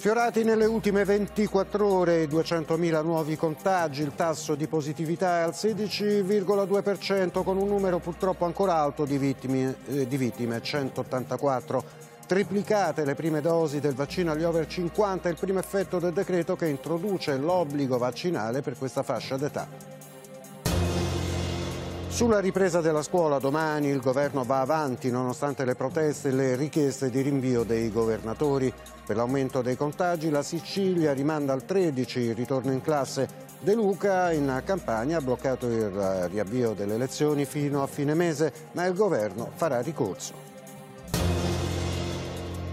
Sfiorati nelle ultime 24 ore 200.000 nuovi contagi, il tasso di positività è al 16,2% con un numero purtroppo ancora alto di vittime, eh, di vittime 184 triplicate le prime dosi del vaccino agli over 50, il primo effetto del decreto che introduce l'obbligo vaccinale per questa fascia d'età. Sulla ripresa della scuola domani il governo va avanti nonostante le proteste e le richieste di rinvio dei governatori. Per l'aumento dei contagi la Sicilia rimanda al 13 il ritorno in classe. De Luca in campagna ha bloccato il eh, riavvio delle elezioni fino a fine mese, ma il governo farà ricorso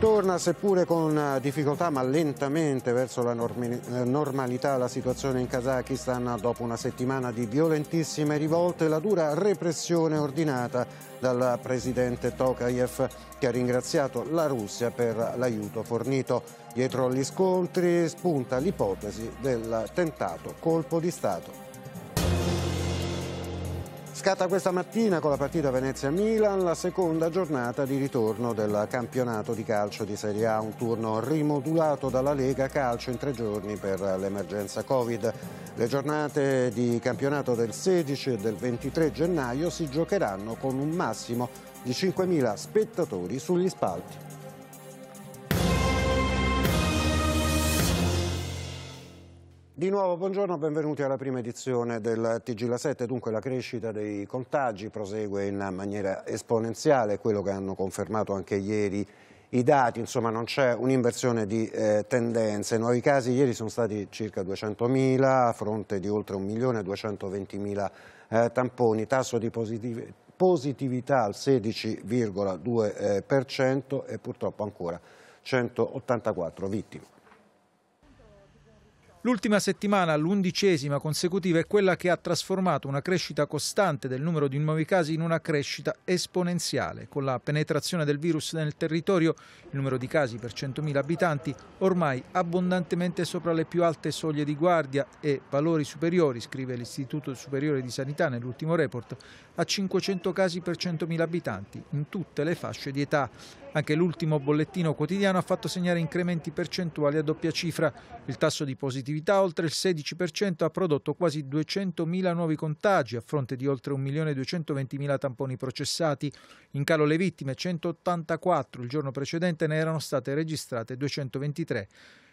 ritorna seppure con eh, difficoltà ma lentamente verso la eh, normalità la situazione in Kazakistan dopo una settimana di violentissime rivolte e la dura repressione ordinata dal presidente Tokayev che ha ringraziato la Russia per l'aiuto fornito. Dietro agli scontri spunta l'ipotesi del tentato colpo di Stato. Scatta questa mattina con la partita Venezia-Milan la seconda giornata di ritorno del campionato di calcio di Serie A, un turno rimodulato dalla Lega Calcio in tre giorni per l'emergenza Covid. Le giornate di campionato del 16 e del 23 gennaio si giocheranno con un massimo di 5.000 spettatori sugli spalti. Di nuovo buongiorno, benvenuti alla prima edizione del TG La 7. Dunque la crescita dei contagi prosegue in maniera esponenziale, quello che hanno confermato anche ieri i dati, insomma non c'è un'inversione di eh, tendenze. Nuovi casi ieri sono stati circa 200.000 a fronte di oltre 1.220.000 eh, tamponi, tasso di positiv positività al 16,2% eh, e purtroppo ancora 184 vittime. L'ultima settimana, l'undicesima consecutiva, è quella che ha trasformato una crescita costante del numero di nuovi casi in una crescita esponenziale. Con la penetrazione del virus nel territorio, il numero di casi per 100.000 abitanti ormai abbondantemente sopra le più alte soglie di guardia e valori superiori, scrive l'Istituto Superiore di Sanità nell'ultimo report, a 500 casi per 100.000 abitanti in tutte le fasce di età. Anche l'ultimo bollettino quotidiano ha fatto segnare incrementi percentuali a doppia cifra. Il tasso di positività, oltre il 16%, ha prodotto quasi 200.000 nuovi contagi a fronte di oltre 1.220.000 tamponi processati. In calo le vittime, 184, il giorno precedente ne erano state registrate 223.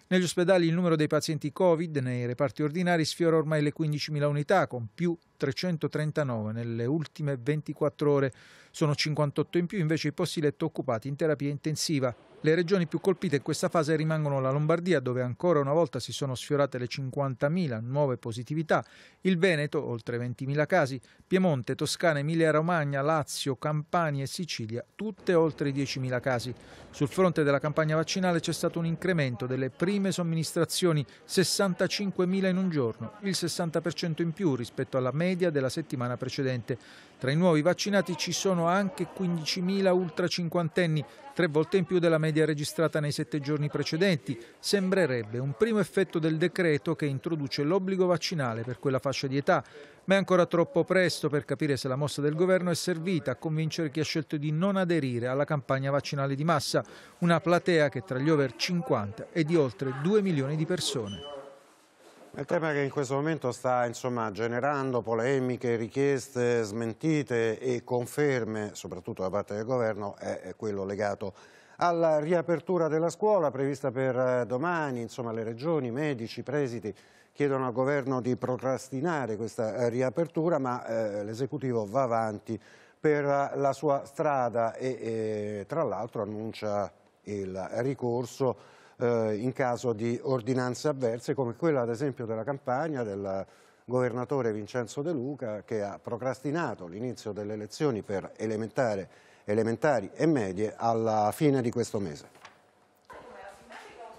Negli ospedali il numero dei pazienti Covid nei reparti ordinari sfiora ormai le 15.000 unità, con più 339 nelle ultime 24 ore. Sono 58 in più invece i posti letto occupati in terapia intensiva. Le regioni più colpite in questa fase rimangono la Lombardia, dove ancora una volta si sono sfiorate le 50.000 nuove positività, il Veneto, oltre 20.000 casi, Piemonte, Toscana, Emilia-Romagna, Lazio, Campania e Sicilia, tutte oltre i 10.000 casi. Sul fronte della campagna vaccinale c'è stato un incremento delle prime somministrazioni, 65.000 in un giorno, il 60% in più rispetto alla media media della settimana precedente. Tra i nuovi vaccinati ci sono anche 15.000 ultracinquantenni, tre volte in più della media registrata nei sette giorni precedenti. Sembrerebbe un primo effetto del decreto che introduce l'obbligo vaccinale per quella fascia di età, ma è ancora troppo presto per capire se la mossa del governo è servita a convincere chi ha scelto di non aderire alla campagna vaccinale di massa, una platea che tra gli over 50 è di oltre 2 milioni di persone. Il tema che in questo momento sta insomma, generando polemiche, richieste, smentite e conferme, soprattutto da parte del governo, è quello legato alla riapertura della scuola prevista per eh, domani. Insomma, le regioni, i medici, i presidi chiedono al governo di procrastinare questa eh, riapertura, ma eh, l'esecutivo va avanti per eh, la sua strada e, e tra l'altro annuncia il ricorso eh, in caso di ordinanze avverse come quella ad esempio della campagna del governatore Vincenzo De Luca che ha procrastinato l'inizio delle elezioni per elementari e medie alla fine di questo mese.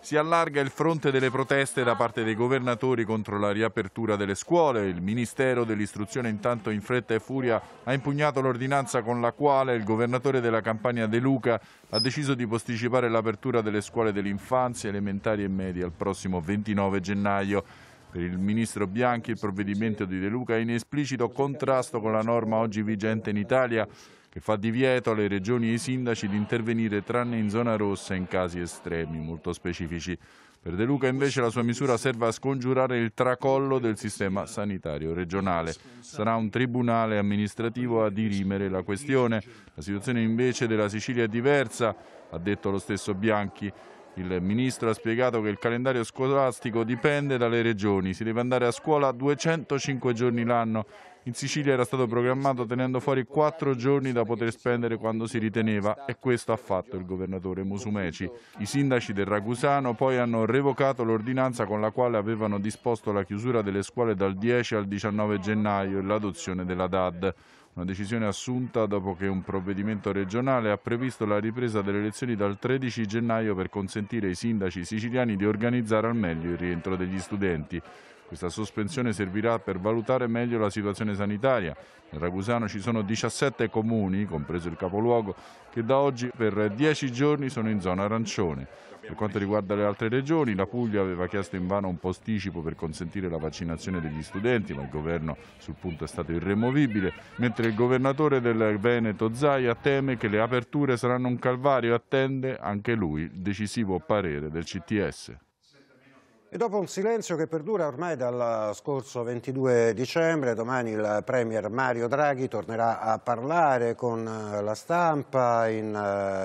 Si allarga il fronte delle proteste da parte dei governatori contro la riapertura delle scuole. Il Ministero dell'Istruzione intanto in fretta e furia ha impugnato l'ordinanza con la quale il governatore della Campania De Luca ha deciso di posticipare l'apertura delle scuole dell'infanzia, elementari e medie al prossimo 29 gennaio. Per il ministro Bianchi il provvedimento di De Luca è in esplicito contrasto con la norma oggi vigente in Italia che fa divieto alle regioni e ai sindaci di intervenire tranne in zona rossa in casi estremi, molto specifici. Per De Luca invece la sua misura serve a scongiurare il tracollo del sistema sanitario regionale. Sarà un tribunale amministrativo a dirimere la questione. La situazione invece della Sicilia è diversa, ha detto lo stesso Bianchi. Il ministro ha spiegato che il calendario scolastico dipende dalle regioni, si deve andare a scuola 205 giorni l'anno in Sicilia era stato programmato tenendo fuori quattro giorni da poter spendere quando si riteneva e questo ha fatto il governatore Musumeci. I sindaci del Ragusano poi hanno revocato l'ordinanza con la quale avevano disposto la chiusura delle scuole dal 10 al 19 gennaio e l'adozione della DAD. Una decisione assunta dopo che un provvedimento regionale ha previsto la ripresa delle elezioni dal 13 gennaio per consentire ai sindaci siciliani di organizzare al meglio il rientro degli studenti. Questa sospensione servirà per valutare meglio la situazione sanitaria. Nel Ragusano ci sono 17 comuni, compreso il capoluogo, che da oggi per 10 giorni sono in zona arancione. Per quanto riguarda le altre regioni, la Puglia aveva chiesto invano un posticipo per consentire la vaccinazione degli studenti, ma il governo sul punto è stato irremovibile, mentre il governatore del Veneto Zaia teme che le aperture saranno un calvario e attende anche lui il decisivo parere del CTS. E dopo un silenzio che perdura ormai dal scorso 22 dicembre, domani il Premier Mario Draghi tornerà a parlare con eh, la stampa in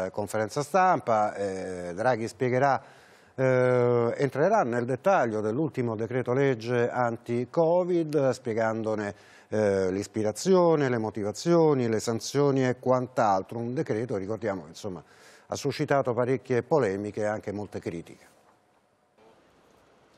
eh, conferenza stampa. Eh, Draghi spiegherà, eh, entrerà nel dettaglio dell'ultimo decreto legge anti-Covid, spiegandone eh, l'ispirazione, le motivazioni, le sanzioni e quant'altro. Un decreto, ricordiamo, insomma, ha suscitato parecchie polemiche e anche molte critiche.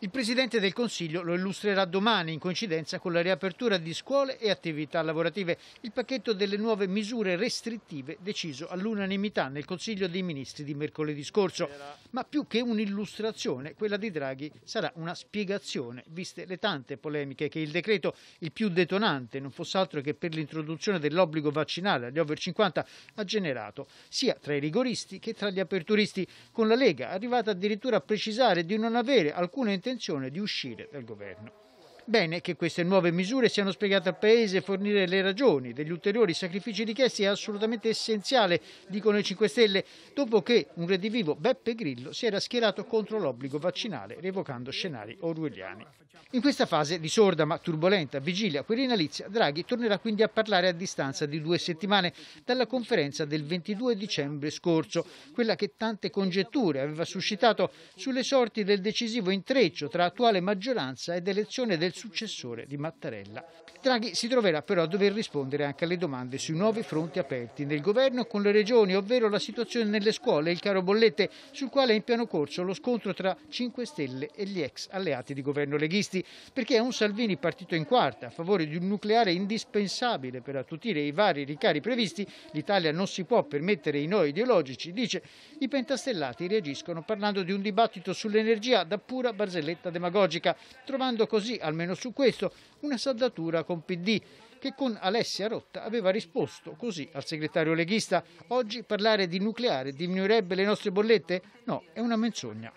Il Presidente del Consiglio lo illustrerà domani in coincidenza con la riapertura di scuole e attività lavorative, il pacchetto delle nuove misure restrittive deciso all'unanimità nel Consiglio dei Ministri di mercoledì scorso. Ma più che un'illustrazione, quella di Draghi sarà una spiegazione, viste le tante polemiche che il decreto, il più detonante, non fosse altro che per l'introduzione dell'obbligo vaccinale agli over 50, ha generato, sia tra i rigoristi che tra gli aperturisti, con la Lega arrivata addirittura a precisare di non avere alcuna intenzione intenzione di uscire dal governo. Bene che queste nuove misure siano spiegate al Paese e fornire le ragioni degli ulteriori sacrifici richiesti è assolutamente essenziale, dicono i 5 Stelle, dopo che un redivivo Beppe Grillo si era schierato contro l'obbligo vaccinale, revocando scenari orwelliani. Diciamo. In questa fase di sorda ma turbolenta vigilia quirinalizia, Draghi tornerà quindi a parlare a distanza di due settimane dalla conferenza del 22 dicembre scorso, quella che tante congetture aveva suscitato sulle sorti del decisivo intreccio tra attuale maggioranza ed elezione del successore di Mattarella. Draghi si troverà però a dover rispondere anche alle domande sui nuovi fronti aperti nel governo con le regioni, ovvero la situazione nelle scuole e il caro bollette, sul quale è in piano corso lo scontro tra 5 Stelle e gli ex alleati di governo leghista rivisti, perché è un Salvini partito in quarta a favore di un nucleare indispensabile per attutire i vari ricari previsti. L'Italia non si può permettere i no ideologici, dice. I pentastellati reagiscono parlando di un dibattito sull'energia da pura barzelletta demagogica, trovando così, almeno su questo, una saldatura con PD che con Alessia Rotta aveva risposto così al segretario leghista oggi parlare di nucleare diminuirebbe le nostre bollette? No, è una menzogna.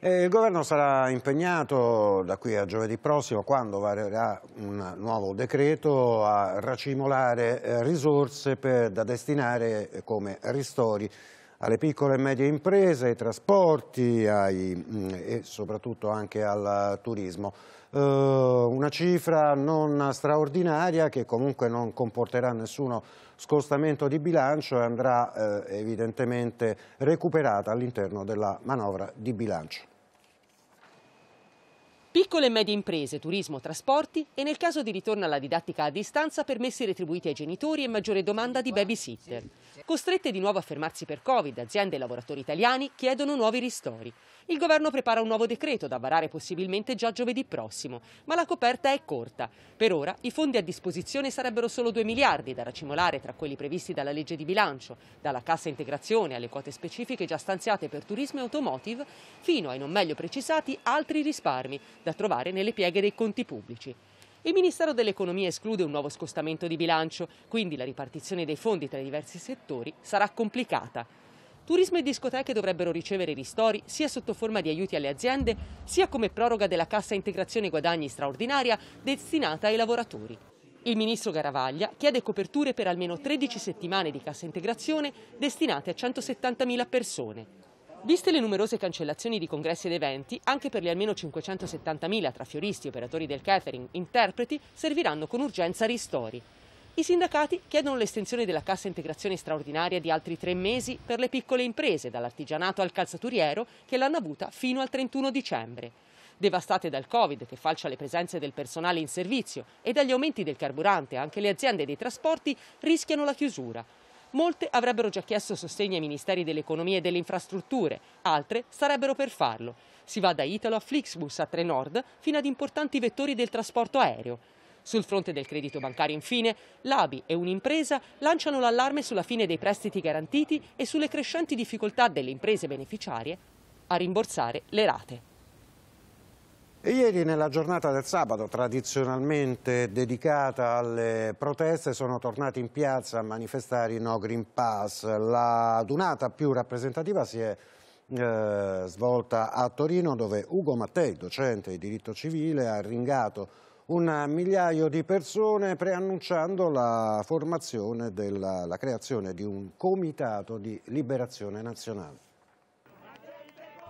Eh, il governo sarà impegnato da qui a giovedì prossimo, quando varerà un nuovo decreto, a racimolare eh, risorse per, da destinare eh, come ristori alle piccole e medie imprese, ai trasporti ai, mh, mm, e soprattutto anche al turismo eh, una cifra non straordinaria che comunque non comporterà nessuno scostamento di bilancio e andrà eh, evidentemente recuperata all'interno della manovra di bilancio. Piccole e medie imprese, turismo, trasporti e nel caso di ritorno alla didattica a distanza permessi retribuiti ai genitori e maggiore domanda di babysitter. Costrette di nuovo a fermarsi per Covid, aziende e lavoratori italiani chiedono nuovi ristori. Il governo prepara un nuovo decreto da varare possibilmente già giovedì prossimo, ma la coperta è corta. Per ora i fondi a disposizione sarebbero solo 2 miliardi da racimolare tra quelli previsti dalla legge di bilancio, dalla cassa integrazione alle quote specifiche già stanziate per turismo e automotive, fino ai non meglio precisati altri risparmi da trovare nelle pieghe dei conti pubblici. Il Ministero dell'Economia esclude un nuovo scostamento di bilancio, quindi la ripartizione dei fondi tra i diversi settori sarà complicata. Turismo e discoteche dovrebbero ricevere ristori sia sotto forma di aiuti alle aziende, sia come proroga della cassa integrazione guadagni straordinaria destinata ai lavoratori. Il ministro Garavaglia chiede coperture per almeno 13 settimane di cassa integrazione destinate a 170.000 persone. Viste le numerose cancellazioni di congressi ed eventi, anche per gli almeno 570.000 tra fioristi, operatori del catering, interpreti, serviranno con urgenza ristori. I sindacati chiedono l'estensione della cassa integrazione straordinaria di altri tre mesi per le piccole imprese, dall'artigianato al calzaturiero, che l'hanno avuta fino al 31 dicembre. Devastate dal Covid, che falcia le presenze del personale in servizio, e dagli aumenti del carburante, anche le aziende dei trasporti rischiano la chiusura. Molte avrebbero già chiesto sostegno ai ministeri dell'economia e delle infrastrutture, altre sarebbero per farlo. Si va da Italo a Flixbus a Trenord fino ad importanti vettori del trasporto aereo. Sul fronte del credito bancario, infine, l'ABI e un'impresa lanciano l'allarme sulla fine dei prestiti garantiti e sulle crescenti difficoltà delle imprese beneficiarie a rimborsare le rate. Ieri nella giornata del sabato, tradizionalmente dedicata alle proteste, sono tornati in piazza a manifestare i No Green Pass. La dunata più rappresentativa si è eh, svolta a Torino dove Ugo Mattei, docente di diritto civile, ha ringato un migliaio di persone preannunciando la formazione della la creazione di un comitato di liberazione nazionale.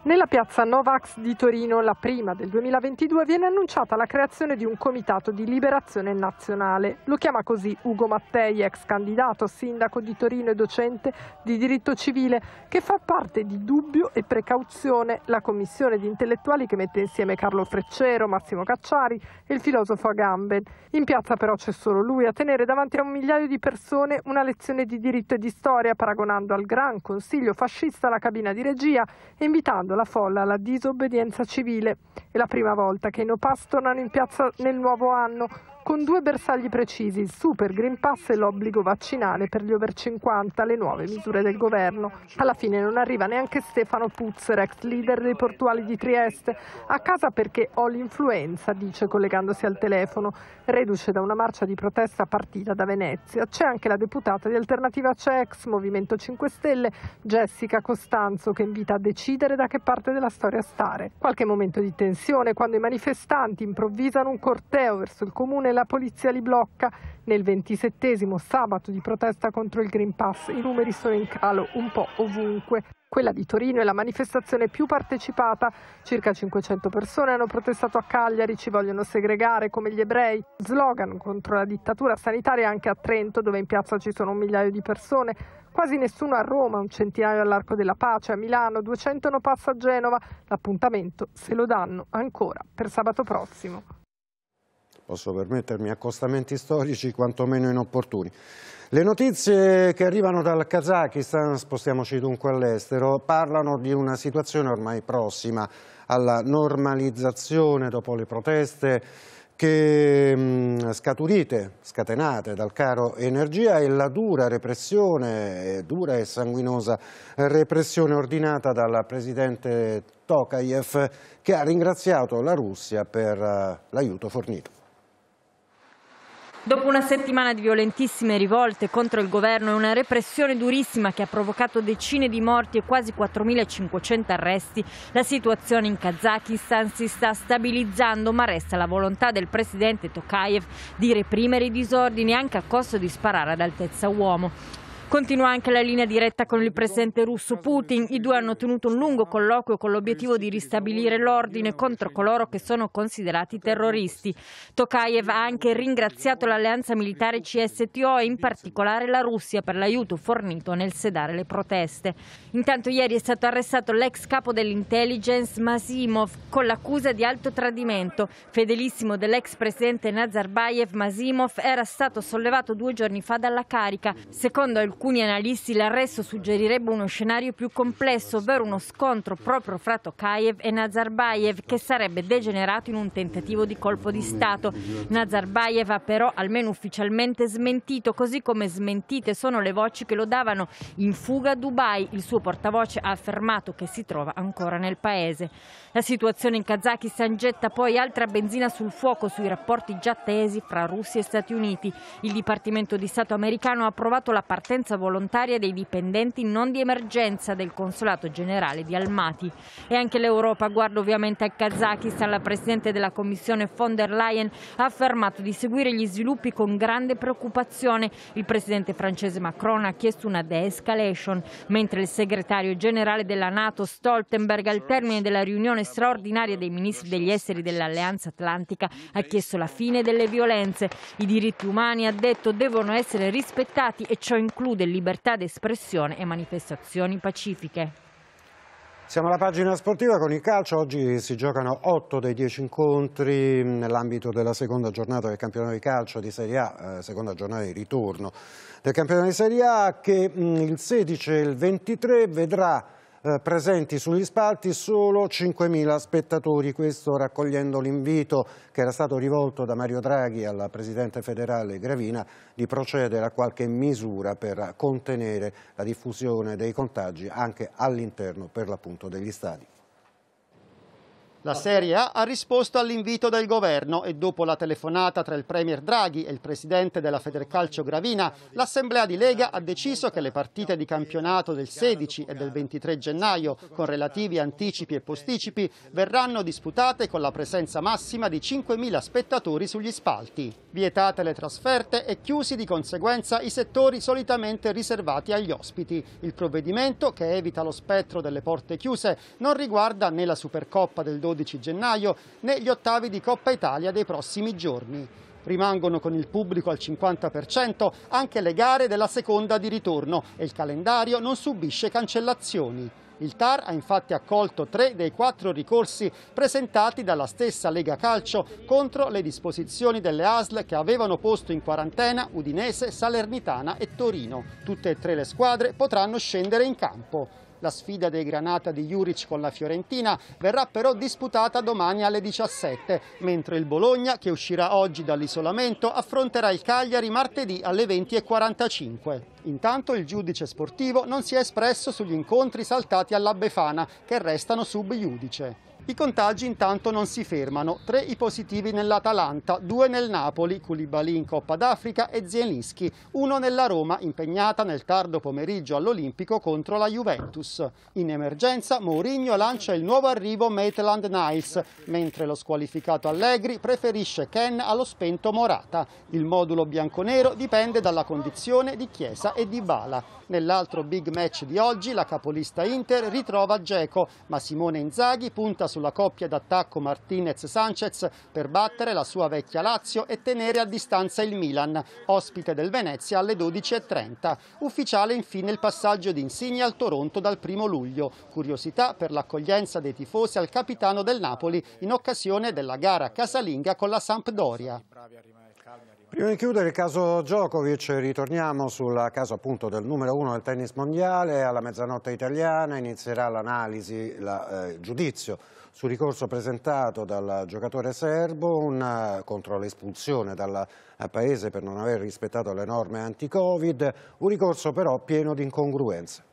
Nella piazza Novax di Torino, la prima del 2022, viene annunciata la creazione di un comitato di liberazione nazionale. Lo chiama così Ugo Mattei, ex candidato, sindaco di Torino e docente di diritto civile, che fa parte di Dubbio e Precauzione, la commissione di intellettuali che mette insieme Carlo Freccero, Massimo Cacciari e il filosofo Agamben. In piazza però c'è solo lui a tenere davanti a un migliaio di persone una lezione di diritto e di storia, paragonando al Gran Consiglio fascista la cabina di regia e invitando la folla la disobbedienza civile. È la prima volta che i no pass tornano in piazza nel nuovo anno con due bersagli precisi, il Super Green Pass e l'obbligo vaccinale per gli over 50, le nuove misure del governo. Alla fine non arriva neanche Stefano Puzzer, ex leader dei portuali di Trieste, a casa perché ho l'influenza, dice collegandosi al telefono, reduce da una marcia di protesta partita da Venezia. C'è anche la deputata di Alternativa CEX, Movimento 5 Stelle, Jessica Costanzo, che invita a decidere da che parte della storia stare. Qualche momento di tensione quando i manifestanti improvvisano un corteo verso il comune la polizia li blocca. Nel ventisettesimo sabato di protesta contro il Green Pass i numeri sono in calo un po' ovunque. Quella di Torino è la manifestazione più partecipata. Circa 500 persone hanno protestato a Cagliari, ci vogliono segregare come gli ebrei. Slogan contro la dittatura sanitaria anche a Trento, dove in piazza ci sono un migliaio di persone. Quasi nessuno a Roma, un centinaio all'Arco della Pace, a Milano, 200 no passa a Genova. L'appuntamento se lo danno ancora per sabato prossimo posso permettermi, accostamenti storici quantomeno inopportuni. Le notizie che arrivano dal Kazakistan, spostiamoci dunque all'estero, parlano di una situazione ormai prossima alla normalizzazione dopo le proteste che mm, scaturite, scatenate dal caro energia e la dura repressione, eh, dura e sanguinosa repressione ordinata dal presidente Tokayev che ha ringraziato la Russia per eh, l'aiuto fornito. Dopo una settimana di violentissime rivolte contro il governo e una repressione durissima che ha provocato decine di morti e quasi 4.500 arresti, la situazione in Kazakistan si sta stabilizzando, ma resta la volontà del presidente Tokayev di reprimere i disordini anche a costo di sparare ad altezza uomo. Continua anche la linea diretta con il presidente russo Putin. I due hanno tenuto un lungo colloquio con l'obiettivo di ristabilire l'ordine contro coloro che sono considerati terroristi. Tokayev ha anche ringraziato l'alleanza militare CSTO e in particolare la Russia per l'aiuto fornito nel sedare le proteste. Intanto ieri è stato arrestato l'ex capo dell'intelligence Masimov con l'accusa di alto tradimento. Fedelissimo dell'ex presidente Nazarbayev, Masimov era stato sollevato due giorni fa dalla carica. Secondo il Alcuni analisti l'arresto suggerirebbe uno scenario più complesso, ovvero uno scontro proprio fra Tokayev e Nazarbayev che sarebbe degenerato in un tentativo di colpo di Stato. Nazarbayev ha però almeno ufficialmente smentito, così come smentite sono le voci che lo davano in fuga a Dubai. Il suo portavoce ha affermato che si trova ancora nel paese. La situazione in Kazakistan getta poi altra benzina sul fuoco sui rapporti già tesi fra Russia e Stati Uniti. Il Dipartimento di Stato americano ha approvato la partenza presenza volontaria dei dipendenti non di emergenza del Consolato Generale di Almaty. E anche l'Europa guarda ovviamente a Kazakistan. La Presidente della Commissione von der Leyen ha affermato di seguire gli sviluppi con grande preoccupazione. Il Presidente francese Macron ha chiesto una de-escalation, mentre il Segretario Generale della Nato Stoltenberg al termine della riunione straordinaria dei Ministri degli Esteri dell'Alleanza Atlantica ha chiesto la fine delle violenze. I diritti umani, ha detto, devono essere rispettati e ciò include esclude libertà d'espressione e manifestazioni pacifiche. Siamo alla pagina sportiva con il calcio, oggi si giocano 8 dei 10 incontri nell'ambito della seconda giornata del campionato di calcio di Serie A, eh, seconda giornata di ritorno del campionato di Serie A che mm, il 16 e il 23 vedrà eh, presenti sugli spalti solo 5.000 spettatori, questo raccogliendo l'invito che era stato rivolto da Mario Draghi alla Presidente federale Gravina di procedere a qualche misura per contenere la diffusione dei contagi anche all'interno per l'appunto degli stadi. La Serie A ha risposto all'invito del governo e dopo la telefonata tra il Premier Draghi e il presidente della Federcalcio Gravina, l'Assemblea di Lega ha deciso che le partite di campionato del 16 e del 23 gennaio, con relativi anticipi e posticipi, verranno disputate con la presenza massima di 5.000 spettatori sugli spalti. Vietate le trasferte e chiusi di conseguenza i settori solitamente riservati agli ospiti. Il provvedimento, che evita lo spettro delle porte chiuse, non riguarda né la Supercoppa del 12 12 gennaio negli ottavi di Coppa Italia dei prossimi giorni. Rimangono con il pubblico al 50% anche le gare della seconda di ritorno e il calendario non subisce cancellazioni. Il TAR ha infatti accolto tre dei quattro ricorsi presentati dalla stessa Lega Calcio contro le disposizioni delle ASL che avevano posto in quarantena Udinese, Salernitana e Torino. Tutte e tre le squadre potranno scendere in campo. La sfida dei Granata di Juric con la Fiorentina verrà però disputata domani alle 17, mentre il Bologna, che uscirà oggi dall'isolamento, affronterà il Cagliari martedì alle 20.45. Intanto il giudice sportivo non si è espresso sugli incontri saltati alla Befana, che restano sub judice. I contagi intanto non si fermano, tre i positivi nell'Atalanta, due nel Napoli, Koulibaly in Coppa d'Africa e Zielinski, uno nella Roma impegnata nel tardo pomeriggio all'Olimpico contro la Juventus. In emergenza Mourinho lancia il nuovo arrivo Maitland Niles, mentre lo squalificato Allegri preferisce Ken allo spento Morata. Il modulo bianconero dipende dalla condizione di Chiesa e di Bala. Nell'altro big match di oggi la capolista Inter ritrova Geco, ma Simone Inzaghi punta su sulla coppia d'attacco Martinez-Sanchez per battere la sua vecchia Lazio e tenere a distanza il Milan, ospite del Venezia alle 12.30. Ufficiale infine il passaggio di Insigne al Toronto dal primo luglio. Curiosità per l'accoglienza dei tifosi al capitano del Napoli in occasione della gara casalinga con la Sampdoria. Prima di chiudere il caso Djokovic, ritorniamo sul caso appunto del numero uno del tennis mondiale, alla mezzanotte italiana inizierà l'analisi, il la, eh, giudizio su ricorso presentato dal giocatore serbo, una, contro l'espulsione dal paese per non aver rispettato le norme anti-Covid, un ricorso però pieno di incongruenze.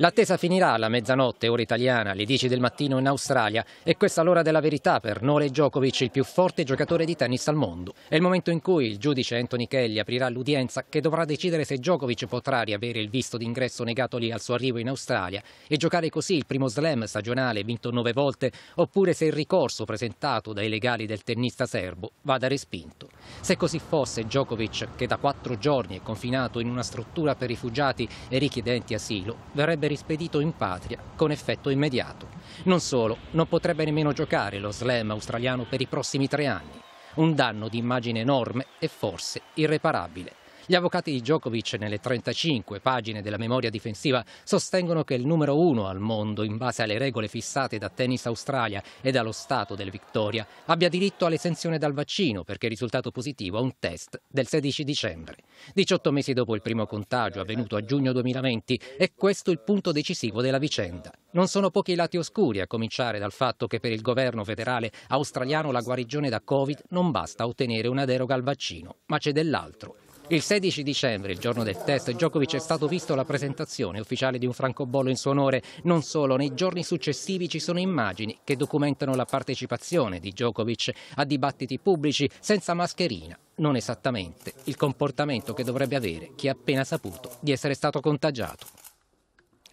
L'attesa finirà alla mezzanotte, ora italiana, alle 10 del mattino in Australia e questa è l'ora della verità per Nole Djokovic, il più forte giocatore di tennis al mondo. È il momento in cui il giudice Anthony Kelly aprirà l'udienza che dovrà decidere se Djokovic potrà riavere il visto d'ingresso negatogli al suo arrivo in Australia e giocare così il primo slam stagionale vinto nove volte oppure se il ricorso presentato dai legali del tennista serbo vada respinto. Se così fosse Djokovic, che da quattro giorni è confinato in una struttura per rifugiati e richiedenti asilo, verrebbe essere rispedito in patria con effetto immediato. Non solo, non potrebbe nemmeno giocare lo slam australiano per i prossimi tre anni. Un danno di immagine enorme e forse irreparabile. Gli avvocati di Djokovic nelle 35 pagine della memoria difensiva sostengono che il numero uno al mondo in base alle regole fissate da Tennis Australia e dallo Stato del Victoria abbia diritto all'esenzione dal vaccino perché è risultato positivo a un test del 16 dicembre. 18 mesi dopo il primo contagio avvenuto a giugno 2020 è questo il punto decisivo della vicenda. Non sono pochi i lati oscuri, a cominciare dal fatto che per il governo federale australiano la guarigione da Covid non basta ottenere una deroga al vaccino, ma c'è dell'altro. Il 16 dicembre, il giorno del test, Djokovic è stato visto alla presentazione ufficiale di un francobollo in suo onore. Non solo, nei giorni successivi ci sono immagini che documentano la partecipazione di Djokovic a dibattiti pubblici senza mascherina. Non esattamente il comportamento che dovrebbe avere chi ha appena saputo di essere stato contagiato.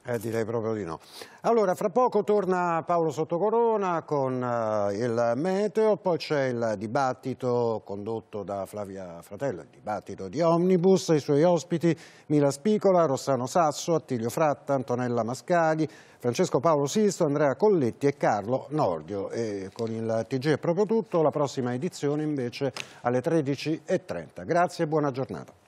Eh, direi proprio di no. Allora, fra poco torna Paolo Sottocorona con eh, il meteo, poi c'è il dibattito condotto da Flavia Fratello, il dibattito di Omnibus, i suoi ospiti Mila Spicola, Rossano Sasso, Attilio Fratta, Antonella Mascaghi, Francesco Paolo Sisto, Andrea Colletti e Carlo Nordio. E con il TG è proprio tutto, la prossima edizione invece alle 13.30. Grazie e buona giornata.